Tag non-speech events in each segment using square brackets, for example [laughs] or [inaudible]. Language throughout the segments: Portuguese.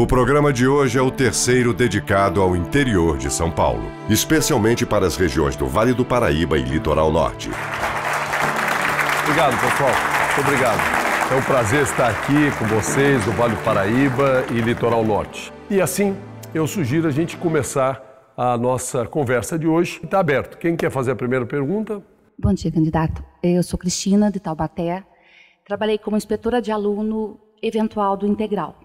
O programa de hoje é o terceiro dedicado ao interior de São Paulo, especialmente para as regiões do Vale do Paraíba e Litoral Norte. Obrigado, pessoal. Muito obrigado. É um prazer estar aqui com vocês do Vale do Paraíba e Litoral Norte. E assim, eu sugiro a gente começar a nossa conversa de hoje. Está aberto. Quem quer fazer a primeira pergunta? Bom dia, candidato. Eu sou Cristina, de Taubaté. Trabalhei como inspetora de aluno eventual do Integral.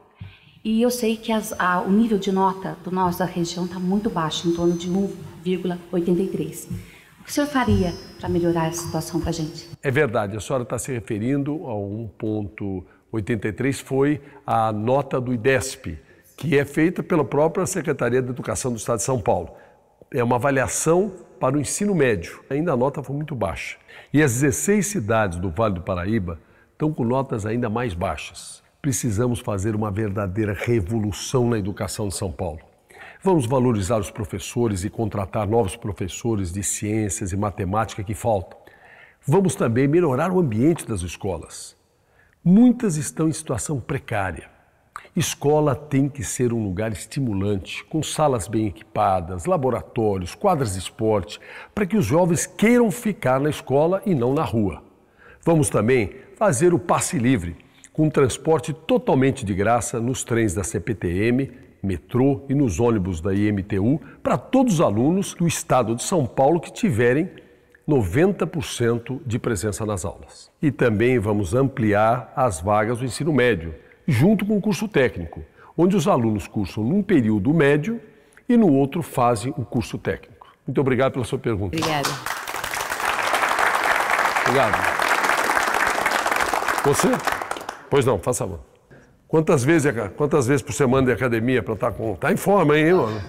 E eu sei que as, a, o nível de nota do da região está muito baixo, em torno de 1,83. O que o senhor faria para melhorar a situação para a gente? É verdade, a senhora está se referindo a 1,83, foi a nota do IDESP, que é feita pela própria Secretaria de Educação do Estado de São Paulo. É uma avaliação para o ensino médio. Ainda a nota foi muito baixa. E as 16 cidades do Vale do Paraíba estão com notas ainda mais baixas precisamos fazer uma verdadeira revolução na educação de São Paulo. Vamos valorizar os professores e contratar novos professores de ciências e matemática que faltam. Vamos também melhorar o ambiente das escolas. Muitas estão em situação precária. Escola tem que ser um lugar estimulante, com salas bem equipadas, laboratórios, quadras de esporte, para que os jovens queiram ficar na escola e não na rua. Vamos também fazer o passe livre, com transporte totalmente de graça nos trens da CPTM, metrô e nos ônibus da IMTU para todos os alunos do estado de São Paulo que tiverem 90% de presença nas aulas. E também vamos ampliar as vagas do ensino médio, junto com o curso técnico, onde os alunos cursam num período médio e no outro fazem o curso técnico. Muito obrigado pela sua pergunta. Obrigada. Obrigado. Você? Pois não, faça favor. Quantas vezes, é, quantas vezes por semana de academia para estar tá com. Tá em forma, hein, mano?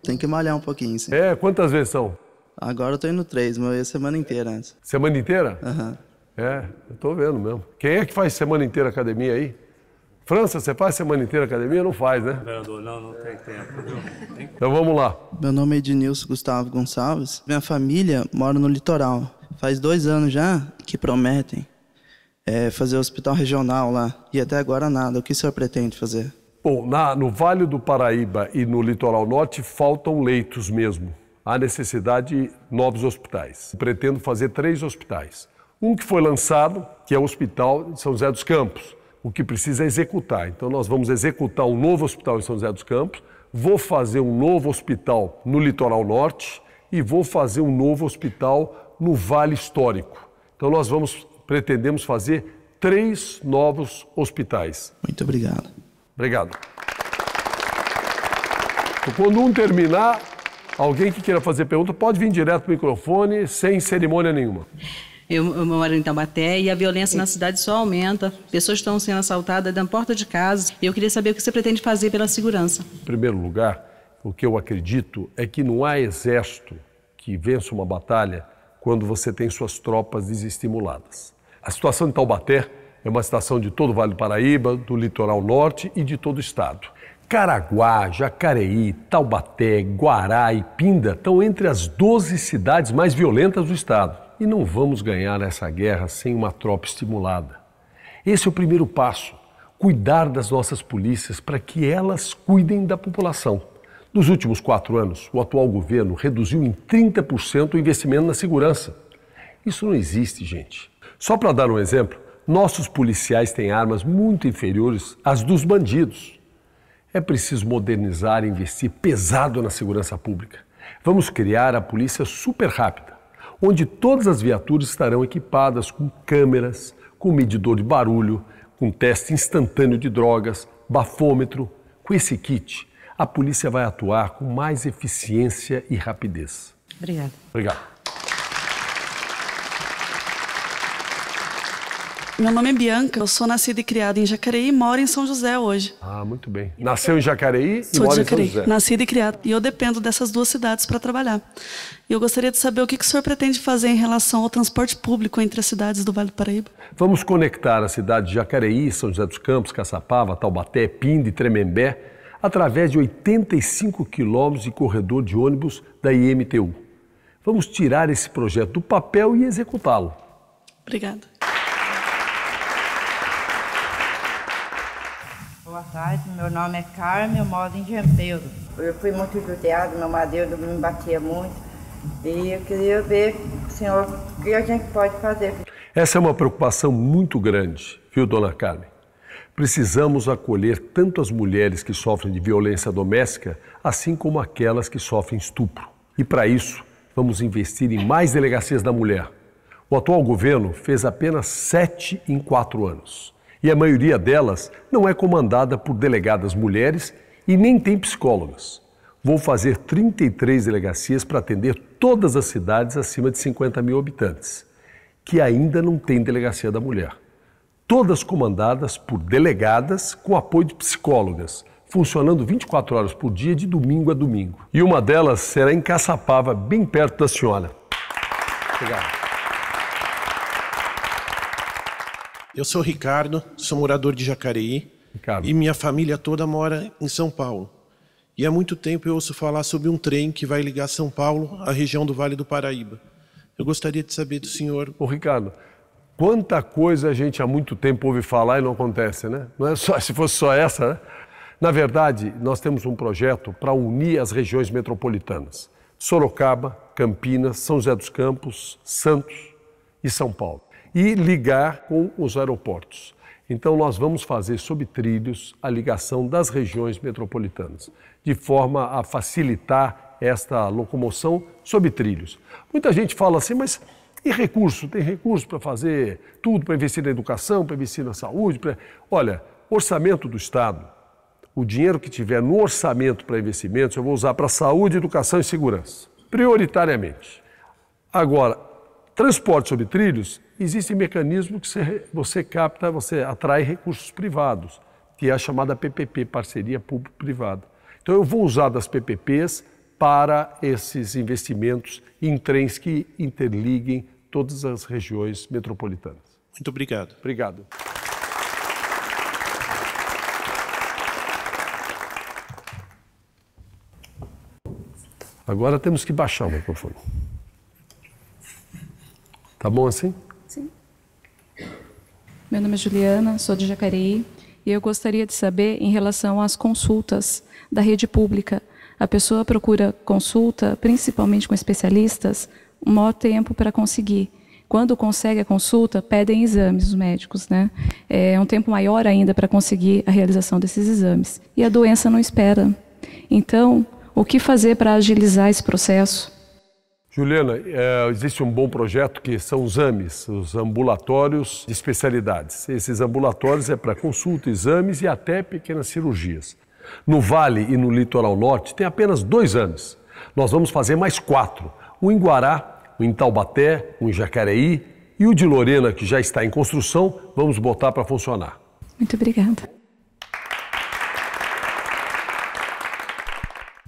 Tem que malhar um pouquinho, sim. É, quantas vezes são? Agora eu tô indo três, mas eu ia semana inteira antes. Semana inteira? Aham. Uhum. É, eu tô vendo mesmo. Quem é que faz semana inteira academia aí? França, você faz semana inteira academia? Não faz, né? Vereador, não, não tem tempo. Não. Então vamos lá. Meu nome é Ednilson Gustavo Gonçalves. Minha família mora no litoral. Faz dois anos já que prometem é, fazer hospital regional lá. E até agora nada. O que o senhor pretende fazer? Bom, na, no Vale do Paraíba e no Litoral Norte faltam leitos mesmo. Há necessidade de novos hospitais. Pretendo fazer três hospitais. Um que foi lançado, que é o Hospital de São José dos Campos, o que precisa executar. Então, nós vamos executar um novo hospital em São José dos Campos, vou fazer um novo hospital no Litoral Norte e vou fazer um novo hospital no Vale Histórico. Então, nós vamos pretendemos fazer três novos hospitais. Muito obrigado. Obrigado. Então, quando um terminar, alguém que queira fazer pergunta pode vir direto para o microfone, sem cerimônia nenhuma. Eu, eu moro em Taubaté e a violência na cidade só aumenta. Pessoas estão sendo assaltadas na porta de casa. E eu queria saber o que você pretende fazer pela segurança. Em primeiro lugar, o que eu acredito é que não há exército que vença uma batalha quando você tem suas tropas desestimuladas. A situação de Taubaté é uma situação de todo o Vale do Paraíba, do litoral norte e de todo o estado. Caraguá, Jacareí, Taubaté, Guará e Pinda estão entre as 12 cidades mais violentas do estado. E não vamos ganhar essa guerra sem uma tropa estimulada. Esse é o primeiro passo: cuidar das nossas polícias para que elas cuidem da população. Nos últimos quatro anos, o atual governo reduziu em 30% o investimento na segurança. Isso não existe, gente. Só para dar um exemplo, nossos policiais têm armas muito inferiores às dos bandidos. É preciso modernizar e investir pesado na segurança pública. Vamos criar a polícia super rápida, onde todas as viaturas estarão equipadas com câmeras, com medidor de barulho, com teste instantâneo de drogas, bafômetro. Com esse kit, a polícia vai atuar com mais eficiência e rapidez. Obrigada. Obrigado. Meu nome é Bianca, eu sou nascida e criada em Jacareí e moro em São José hoje. Ah, muito bem. Nasceu em Jacareí sou e mora em São José. Nascida e criada. E eu dependo dessas duas cidades para trabalhar. E eu gostaria de saber o que, que o senhor pretende fazer em relação ao transporte público entre as cidades do Vale do Paraíba. Vamos conectar a cidade de Jacareí, São José dos Campos, Caçapava, Taubaté, Pinde, Tremembé através de 85 quilômetros de corredor de ônibus da IMTU. Vamos tirar esse projeto do papel e executá-lo. Obrigada. Boa tarde, meu nome é Carmen, eu moro em Jambeiro. Eu fui muito judiado, meu marido me batia muito e eu queria ver, senhor, o que a gente pode fazer. Essa é uma preocupação muito grande, viu, dona Carmen? Precisamos acolher tanto as mulheres que sofrem de violência doméstica, assim como aquelas que sofrem estupro. E para isso, vamos investir em mais delegacias da mulher. O atual governo fez apenas sete em quatro anos. E a maioria delas não é comandada por delegadas mulheres e nem tem psicólogas. Vou fazer 33 delegacias para atender todas as cidades acima de 50 mil habitantes, que ainda não tem delegacia da mulher todas comandadas por delegadas com apoio de psicólogas, funcionando 24 horas por dia, de domingo a domingo. E uma delas será em Caçapava, bem perto da senhora. Obrigado. Eu sou Ricardo, sou morador de Jacareí Ricardo. e minha família toda mora em São Paulo. E há muito tempo eu ouço falar sobre um trem que vai ligar São Paulo à região do Vale do Paraíba. Eu gostaria de saber do senhor. Ô Ricardo, Quanta coisa a gente há muito tempo ouve falar e não acontece, né? Não é só, [laughs] se fosse só essa, né? Na verdade, nós temos um projeto para unir as regiões metropolitanas: Sorocaba, Campinas, São José dos Campos, Santos e São Paulo. E ligar com os aeroportos. Então, nós vamos fazer sob trilhos a ligação das regiões metropolitanas, de forma a facilitar esta locomoção sob trilhos. Muita gente fala assim, mas e recurso, tem recurso para fazer tudo, para investir na educação, para investir na saúde. Pra... Olha, orçamento do Estado, o dinheiro que tiver no orçamento para investimentos, eu vou usar para saúde, educação e segurança, prioritariamente. Agora, transporte sobre trilhos, existe mecanismo que você capta, você atrai recursos privados, que é a chamada PPP, Parceria Público-Privada. Então, eu vou usar das PPPs para esses investimentos em trens que interliguem todas as regiões metropolitanas. Muito obrigado. Obrigado. Agora temos que baixar o microfone. Tá bom assim? Sim. Meu nome é Juliana, sou de Jacareí e eu gostaria de saber em relação às consultas da rede pública. A pessoa procura consulta principalmente com especialistas o maior tempo para conseguir. Quando consegue a consulta, pedem exames os médicos, né? É um tempo maior ainda para conseguir a realização desses exames. E a doença não espera. Então, o que fazer para agilizar esse processo? Juliana, é, existe um bom projeto que são os AMES, os ambulatórios de especialidades. Esses ambulatórios é para consulta, exames e até pequenas cirurgias. No Vale e no Litoral Norte tem apenas dois AMES. Nós vamos fazer mais quatro o em Guará, o em Taubaté, o em Jacareí e o de Lorena, que já está em construção, vamos botar para funcionar. Muito obrigada.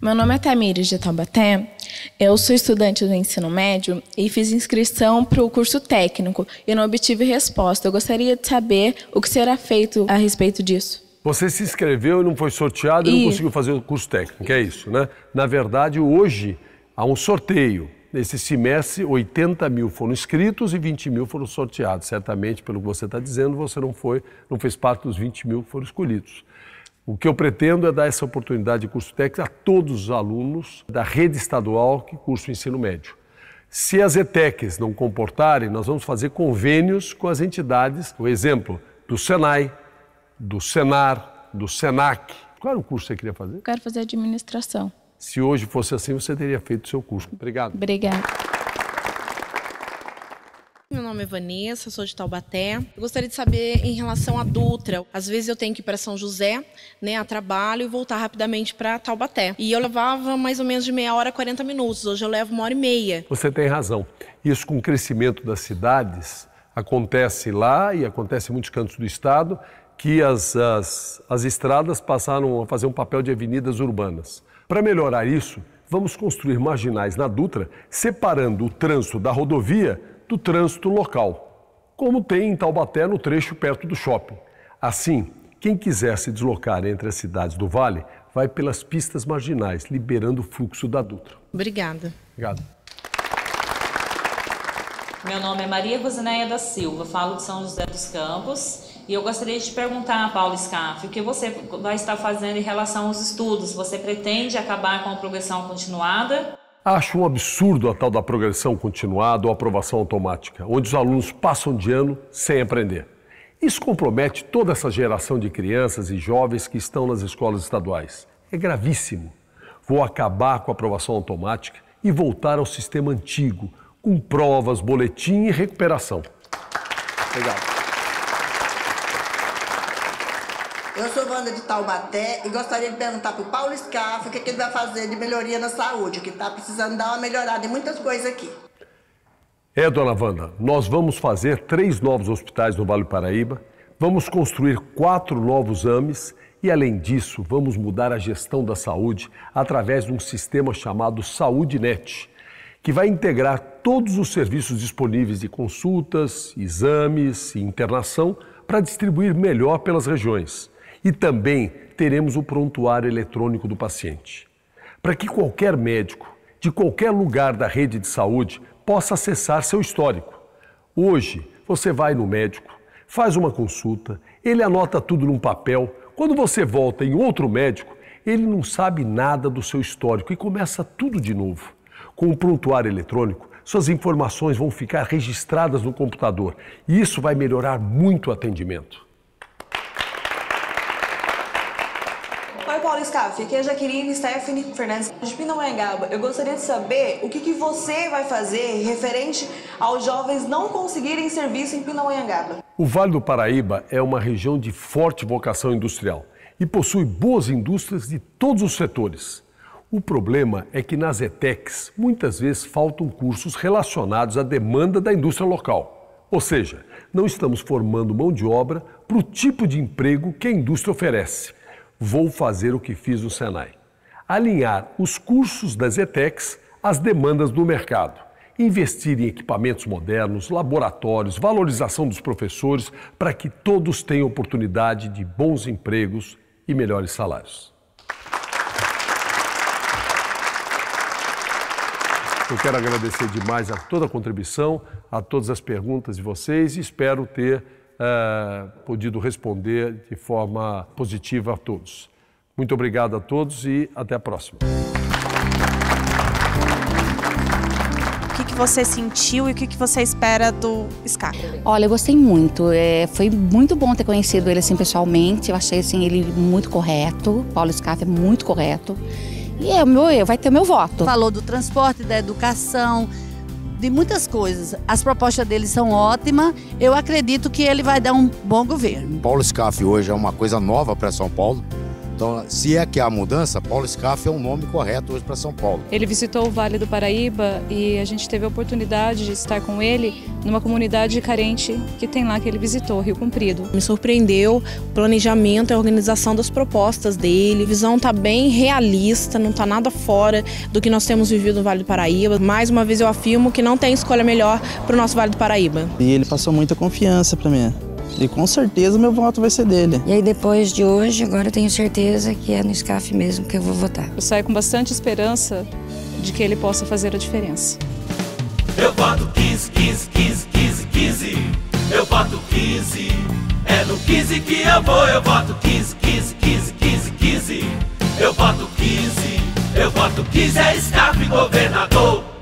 Meu nome é Tamires de Taubaté. Eu sou estudante do ensino médio e fiz inscrição para o curso técnico e não obtive resposta. Eu gostaria de saber o que será feito a respeito disso. Você se inscreveu e não foi sorteado e, e não conseguiu fazer o curso técnico, é isso, né? Na verdade, hoje há um sorteio Nesse semestre, 80 mil foram inscritos e 20 mil foram sorteados. Certamente, pelo que você está dizendo, você não foi, não fez parte dos 20 mil que foram escolhidos. O que eu pretendo é dar essa oportunidade de curso técnico a todos os alunos da rede estadual que cursa o ensino médio. Se as ETECs não comportarem, nós vamos fazer convênios com as entidades, o exemplo do SENAI, do SENAR, do SENAC. Qual era o curso que você queria fazer? Eu quero fazer administração. Se hoje fosse assim, você teria feito o seu curso. Obrigado. Obrigada. Meu nome é Vanessa, sou de Taubaté. Eu gostaria de saber em relação à Dutra. Às vezes eu tenho que ir para São José, né, a trabalho e voltar rapidamente para Taubaté. E eu levava mais ou menos de meia hora a 40 minutos. Hoje eu levo uma hora e meia. Você tem razão. Isso com o crescimento das cidades acontece lá e acontece em muitos cantos do estado que as, as, as estradas passaram a fazer um papel de avenidas urbanas. Para melhorar isso, vamos construir marginais na Dutra, separando o trânsito da rodovia do trânsito local, como tem em Taubaté no trecho perto do shopping. Assim, quem quiser se deslocar entre as cidades do Vale vai pelas pistas marginais, liberando o fluxo da Dutra. Obrigada. Obrigado. Meu nome é Maria Rosineia da Silva, falo de São José dos Campos. E eu gostaria de perguntar Paulo Paula Scaff, o que você vai estar fazendo em relação aos estudos? Você pretende acabar com a progressão continuada? Acho um absurdo a tal da progressão continuada ou aprovação automática, onde os alunos passam de ano sem aprender. Isso compromete toda essa geração de crianças e jovens que estão nas escolas estaduais. É gravíssimo. Vou acabar com a aprovação automática e voltar ao sistema antigo, com provas, boletim e recuperação. Obrigado. Eu sou Wanda de Taubaté e gostaria de perguntar para o Paulo Scarfo o que, que, ele vai fazer de melhoria na saúde, que está precisando dar uma melhorada em muitas coisas aqui. É, dona Wanda, nós vamos fazer três novos hospitais no Vale Paraíba, vamos construir quatro novos AMES e, além disso, vamos mudar a gestão da saúde através de um sistema chamado SaúdeNet, que vai integrar todos os serviços disponíveis de consultas, exames e internação para distribuir melhor pelas regiões. E também teremos o prontuário eletrônico do paciente, para que qualquer médico de qualquer lugar da rede de saúde possa acessar seu histórico. Hoje, você vai no médico, faz uma consulta, ele anota tudo num papel. Quando você volta em outro médico, ele não sabe nada do seu histórico e começa tudo de novo. Com o prontuário eletrônico, suas informações vão ficar registradas no computador e isso vai melhorar muito o atendimento. Gustavo, aqui é a Jaqueline Stephanie Fernandes de Pindamonhangaba. Tipo, é, eu gostaria de saber o que, que, você vai fazer referente aos jovens não conseguirem serviço em Pindamonhangaba. O Vale do Paraíba é uma região de forte vocação industrial e possui boas indústrias de todos os setores. O problema é que nas ETECs muitas vezes faltam cursos relacionados à demanda da indústria local. Ou seja, não estamos formando mão de obra para o tipo de emprego que a indústria oferece vou fazer o que fiz no Senai. Alinhar os cursos das ETECs às demandas do mercado. Investir em equipamentos modernos, laboratórios, valorização dos professores, para que todos tenham oportunidade de bons empregos e melhores salários. Eu quero agradecer demais a toda a contribuição, a todas as perguntas de vocês e espero ter é, podido responder de forma positiva a todos. Muito obrigado a todos e até a próxima. O que, você sentiu e o que, você espera do Scar? Olha, eu gostei muito. É, foi muito bom ter conhecido ele assim pessoalmente. Eu achei assim ele muito correto. Paulo Scar é muito correto. E é o meu, vai ter o meu voto. Falou do transporte, da educação, de muitas coisas. As propostas dele são ótimas. Eu acredito que ele vai dar um bom governo. Paulo Scaff hoje é uma coisa nova para São Paulo. Então, se é que há mudança, Paulo Scaff é o um nome correto hoje para São Paulo. Ele visitou o Vale do Paraíba e a gente teve a oportunidade de estar com ele numa comunidade carente que tem lá que ele visitou, Rio Comprido. Me surpreendeu o planejamento e a organização das propostas dele. A visão está bem realista, não está nada fora do que nós temos vivido no Vale do Paraíba. Mais uma vez eu afirmo que não tem escolha melhor para o nosso Vale do Paraíba. E ele passou muita confiança para mim. E com certeza meu voto vai ser dele. E aí depois de hoje, agora eu tenho certeza que é no SCAF mesmo que eu vou votar. Eu saio com bastante esperança de que ele possa fazer a diferença. Eu voto 15, 15, 15, 15, 15. Eu voto 15. É no 15 que eu vou. Eu voto 15, 15, 15, 15, 15. Eu voto 15. Eu voto 15 é SCAF governador.